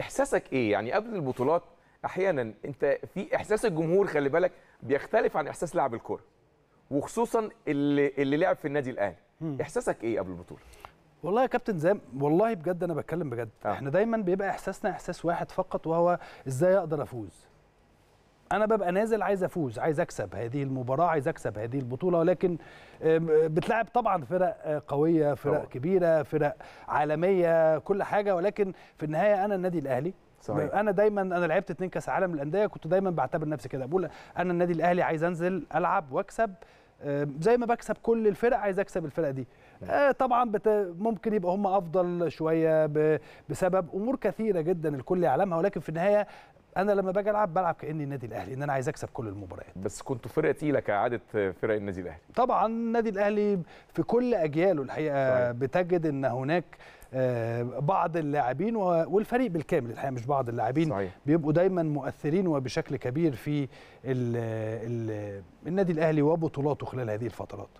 احساسك ايه يعني قبل البطولات احيانا انت في احساس الجمهور خلي بالك بيختلف عن احساس لاعب الكره وخصوصا اللي اللي لعب في النادي الاهلي احساسك ايه قبل البطوله والله يا كابتن زام والله بجد انا بتكلم بجد آه. احنا دايما بيبقى احساسنا احساس واحد فقط وهو ازاي اقدر افوز انا ببقى نازل عايز افوز عايز اكسب هذه المباراه عايز اكسب هذه البطوله ولكن بتلعب طبعا فرق قويه فرق طبعا. كبيره فرق عالميه كل حاجه ولكن في النهايه انا النادي الاهلي صحيح. انا دايما انا لعبت اتنين كاس عالم للانديه كنت دايما بعتبر نفسي كده بقول انا النادي الاهلي عايز انزل العب واكسب زي ما بكسب كل الفرق عايز اكسب الفرق دي آه، طبعا بت... ممكن يبقى هم افضل شويه ب... بسبب امور كثيره جدا الكل يعلمها ولكن في النهايه انا لما باجي العب بلعب كاني النادي الاهلي ان انا عايز اكسب كل المباريات بس كنتوا فرقه تقيله كعاده فرق النادي الاهلي طبعا النادي الاهلي في كل اجياله الحقيقه صحيح. بتجد ان هناك آه، بعض اللاعبين والفريق بالكامل الحقيقه مش بعض اللاعبين بيبقوا دايما مؤثرين وبشكل كبير في الـ الـ النادي الاهلي وبطولاته خلال هذه الفترات